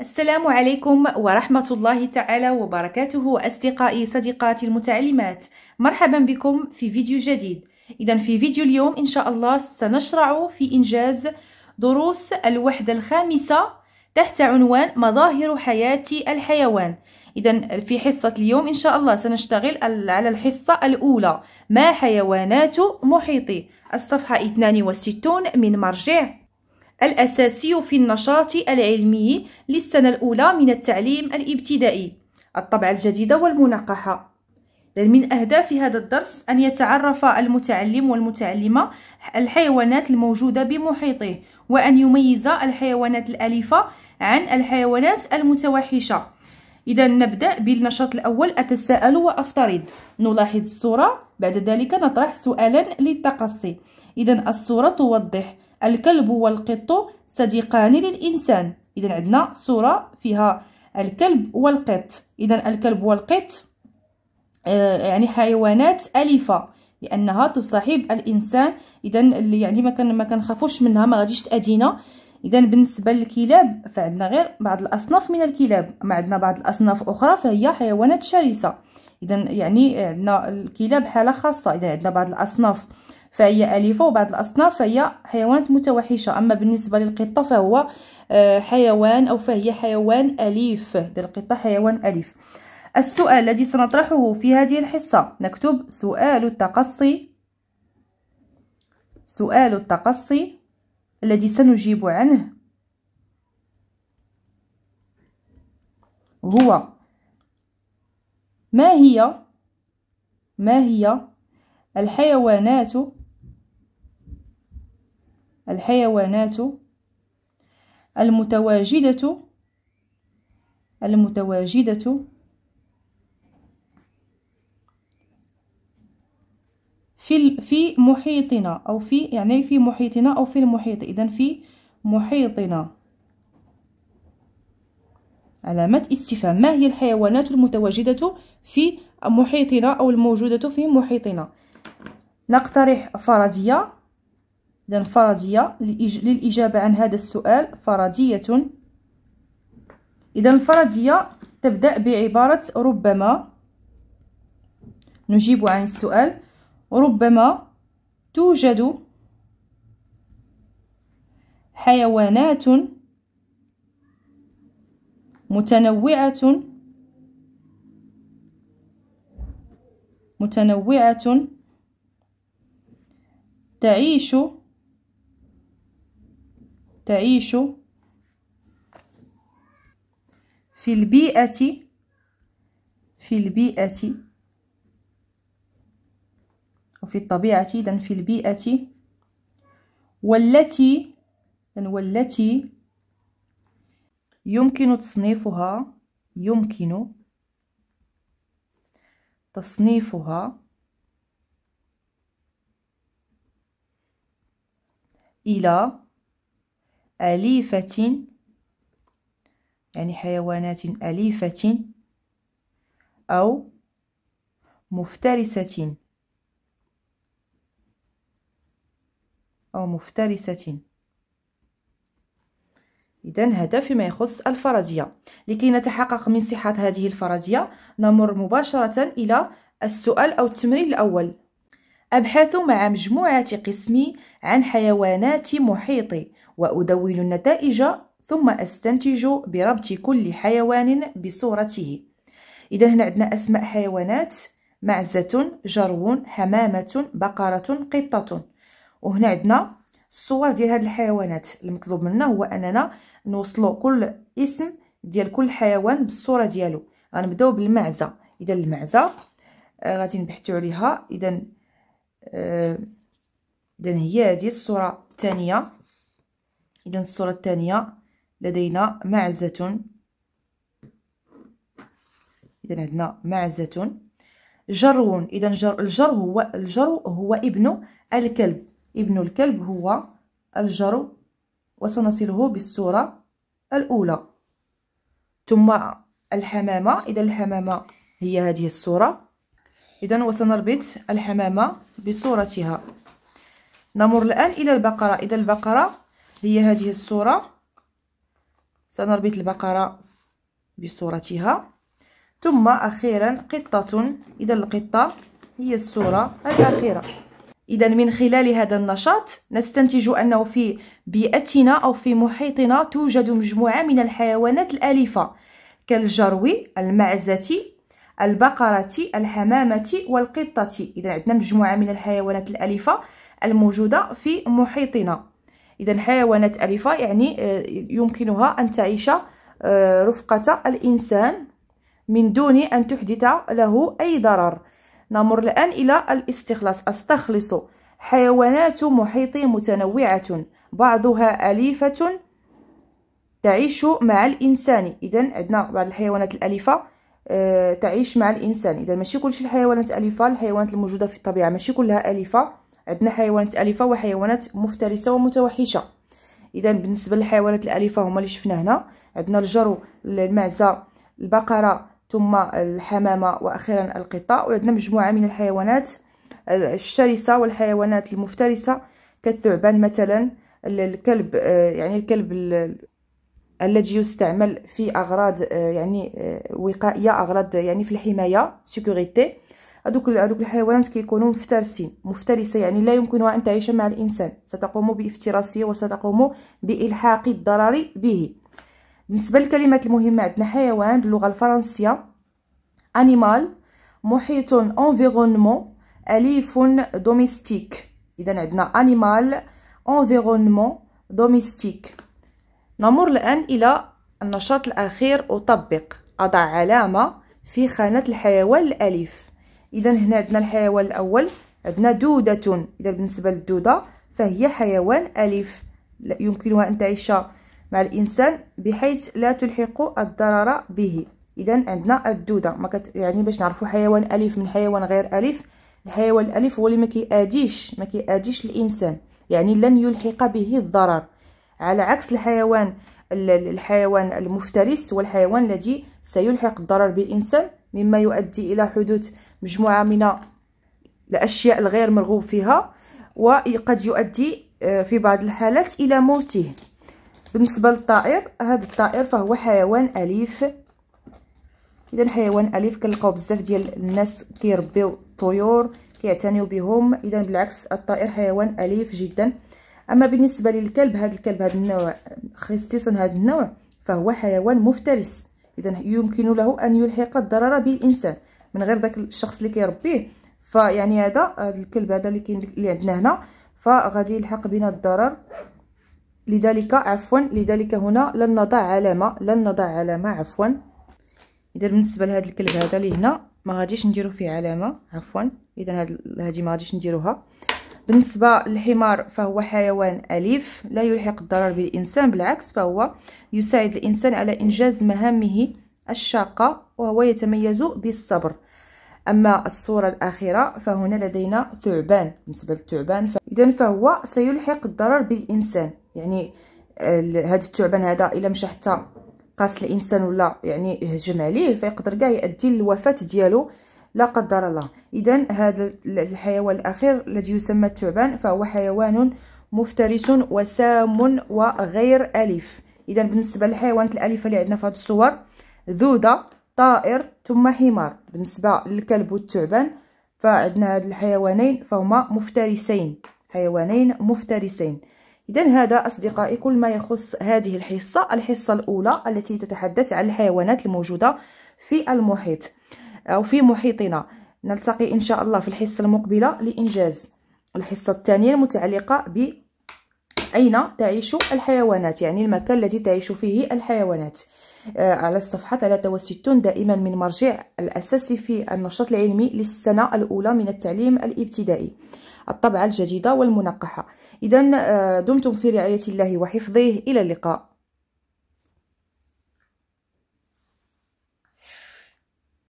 السلام عليكم ورحمة الله تعالى وبركاته أصدقائي صديقاتي المتعلمات مرحبا بكم في فيديو جديد إذا في فيديو اليوم إن شاء الله سنشرع في إنجاز دروس الوحدة الخامسة تحت عنوان مظاهر حياة الحيوان إذا في حصة اليوم إن شاء الله سنشتغل على الحصة الأولى ما حيوانات محيطي الصفحة 62 من مرجع الأساسي في النشاط العلمي للسنة الأولى من التعليم الابتدائي الطبعة الجديدة والمنقحة من أهداف هذا الدرس أن يتعرف المتعلم والمتعلمة الحيوانات الموجودة بمحيطه وأن يميز الحيوانات الأليفة عن الحيوانات المتوحشة إذا نبدأ بالنشاط الأول أتساءل وأفترض نلاحظ الصورة بعد ذلك نطرح سؤالا للتقصي إذا الصورة توضح الكلب والقط صديقان للإنسان إذا عندنا صورة فيها الكلب والقط إذا الكلب والقط آه، يعني حيوانات أليفة لأنها تصاحب الإنسان إذا يعني ما كان ما خافوش منها ما غاديش تأدينا إذا بالنسبة للكلاب فعندنا غير بعض الأصناف من الكلاب ما عندنا بعض الأصناف أخرى فهي حيوانات شرسة إذا يعني عندنا الكلاب حالة خاصة إذا عندنا بعض الأصناف فهي أليفة وبعض الأصناف فهي حيوانات متوحشة أما بالنسبة للقطة فهو آه، حيوان أو فهي حيوان أليف القطة حيوان أليف السؤال الذي سنطرحه في هذه الحصة نكتب سؤال التقصي سؤال التقصي الذي سنجيب عنه هو ما هي ما هي الحيوانات الحيوانات المتواجدة المتواجدة في في محيطنا أو في يعني في محيطنا أو في المحيط إذا في محيطنا علامة استفهام ما هي الحيوانات المتواجدة في محيطنا أو الموجودة في محيطنا نقترح فرضية إذا فرضية للإجابة عن هذا السؤال فرضية إذا الفرضية تبدأ بعبارة ربما نجيب عن السؤال ربما توجد حيوانات متنوعة متنوعة تعيش تعيش في البيئة في البيئة وفي الطبيعة إذا في البيئة والتي والتي يمكن تصنيفها يمكن تصنيفها إلى أليفة يعني حيوانات أليفة أو مفترسة أو مفترسة إذا هذا فيما يخص الفرضية لكي نتحقق من صحة هذه الفرضية نمر مباشرة إلى السؤال أو التمرين الأول أبحث مع مجموعة قسمي عن حيوانات محيطي وأدون النتائج ثم أستنتج بربط كل حيوان بصورته إذا هنا عندنا أسماء حيوانات معزة جرو حمامة بقرة قطة وهنا عندنا الصور ديال هاد الحيوانات المطلوب منا هو أننا نوصلو كل اسم ديال كل حيوان بالصورة ديالو غنبداو بالمعزة إذا المعزة آه، غادي نبحثو عليها إذا آه، إذا هي هذه الصورة الثانية إذا الصورة الثانية لدينا معزة إذا عندنا معزة جرو إذا جر الجر هو الجرو هو ابن الكلب ابن الكلب هو الجرو وسنصله بالصورة الأولى ثم الحمامة إذا الحمامة هي هذه الصورة إذا وسنربط الحمامة بصورتها نمر الآن إلى البقرة إذا البقرة هي هذه الصورة سنربط البقرة بصورتها ثم أخيرا قطة إذا القطة هي الصورة الأخيرة إذا من خلال هذا النشاط نستنتج أنه في بيئتنا أو في محيطنا توجد مجموعة من الحيوانات الأليفة كالجرو المعزة البقرة الحمامة والقطة إذا عندنا مجموعة من الحيوانات الأليفة الموجودة في محيطنا اذا حيوانات اليفه يعني آه، يمكنها ان تعيش آه، رفقه الانسان من دون ان تحدث له اي ضرر نمر الان الى الاستخلاص استخلص حيوانات محيطي متنوعه بعضها اليفه تعيش مع الانسان اذا عندنا بعض الحيوانات الاليفه آه، تعيش مع الانسان اذا ماشي كلشي الحيوانات اليفه الحيوانات الموجوده في الطبيعه ماشي كلها اليفه عندنا حيوانات اليفه وحيوانات مفترسه ومتوحشه اذا بالنسبه للحيوانات الاليفه هما اللي شفنا هنا عندنا الجرو المعزه البقره ثم الحمامه واخيرا القطه وعندنا مجموعه من الحيوانات الشرسه والحيوانات المفترسه كالثعبان مثلا الكلب آه، يعني الكلب الذي يستعمل في اغراض آه، يعني آه، وقائيه اغراض يعني في الحمايه سيكوريتي هذوك هذوك الحيوانات كيكونوا مفترسين مفترسه يعني لا يمكنها ان تعيش مع الانسان ستقوم بافتراسيه وستقوم بالحاق الضرر به بالنسبه للكلمات المهمه عندنا حيوان باللغه الفرنسيه انيمال محيط انفيرونمون اليف دوميستيك اذا عندنا انيمال انفيرونمون دوميستيك نمر الان الى النشاط الاخير اطبق اضع علامه في خانه الحيوان الاليف اذا هنا عندنا الحيوان الاول عندنا دوده اذا بالنسبه للدوده فهي حيوان اليف يمكنها ان تعيش مع الانسان بحيث لا تلحق الضرر به اذا عندنا الدوده ما كت يعني باش نعرفوا حيوان اليف من حيوان غير اليف الحيوان الاليف هو اللي ما كياديش ما كياديش الانسان يعني لن يلحق به الضرر على عكس الحيوان الحيوان المفترس والحيوان الذي سيلحق الضرر بالإنسان مما يؤدي إلى حدوث مجموعة من الأشياء الغير مرغوب فيها وقد يؤدي آه، في بعض الحالات إلى موته بالنسبة للطائر هذا الطائر فهو حيوان أليف إذا حيوان أليف كنلقاو بزاف ديال الناس كيربيو الطيور كيعتنيو بهم إذا بالعكس الطائر حيوان أليف جدا أما بالنسبة للكلب هذا الكلب هذا النوع خصيصا هذا النوع فهو حيوان مفترس إذا يمكن له أن يلحق الضرر بالإنسان من غير داك الشخص اللي كيربيه فيعني هذا هذا الكلب هذا اللي كاين اللي عندنا هنا فغادي يلحق بنا الضرر لذلك عفوا لذلك هنا لن نضع علامه لن نضع علامه عفوا اذا بالنسبه لهذا الكلب هذا اللي هنا ما غاديش نديرو فيه علامه عفوا اذا هذه ما غاديش نديروها بالنسبه للحمار فهو حيوان اليف لا يلحق الضرر بالانسان بالعكس فهو يساعد الانسان على انجاز مهامه الشاقه وهو يتميز بالصبر أما الصورة الأخيرة فهنا لدينا ثعبان بالنسبة للثعبان إذا فهو سيلحق الضرر بالإنسان يعني هذا الثعبان هذا إلا مشى حتى قاس الإنسان ولا يعني هجم عليه فيقدر كاع يؤدي للوفاة ديالو لا قدر الله إذا هذا الحيوان الأخير الذي يسمى الثعبان فهو حيوان مفترس وسام وغير أليف إذا بالنسبة للحيوانات الأليفة اللي عندنا في هذه الصور ذودة طائر ثم حمار بالنسبة للكلب والثعبان فعندنا هاد الحيوانين فهما مفترسين حيوانين مفترسين إذا هذا أصدقائي كل ما يخص هذه الحصة الحصة الأولى التي تتحدث عن الحيوانات الموجودة في المحيط أو في محيطنا نلتقي إن شاء الله في الحصة المقبلة لإنجاز الحصة الثانية المتعلقة ب أين تعيش الحيوانات يعني المكان الذي تعيش فيه الحيوانات آه، على الصفحة 63 دائما من مرجع الأساسي في النشاط العلمي للسنة الأولى من التعليم الابتدائي الطبعة الجديدة والمنقحة إذا آه، دمتم في رعاية الله وحفظه إلى اللقاء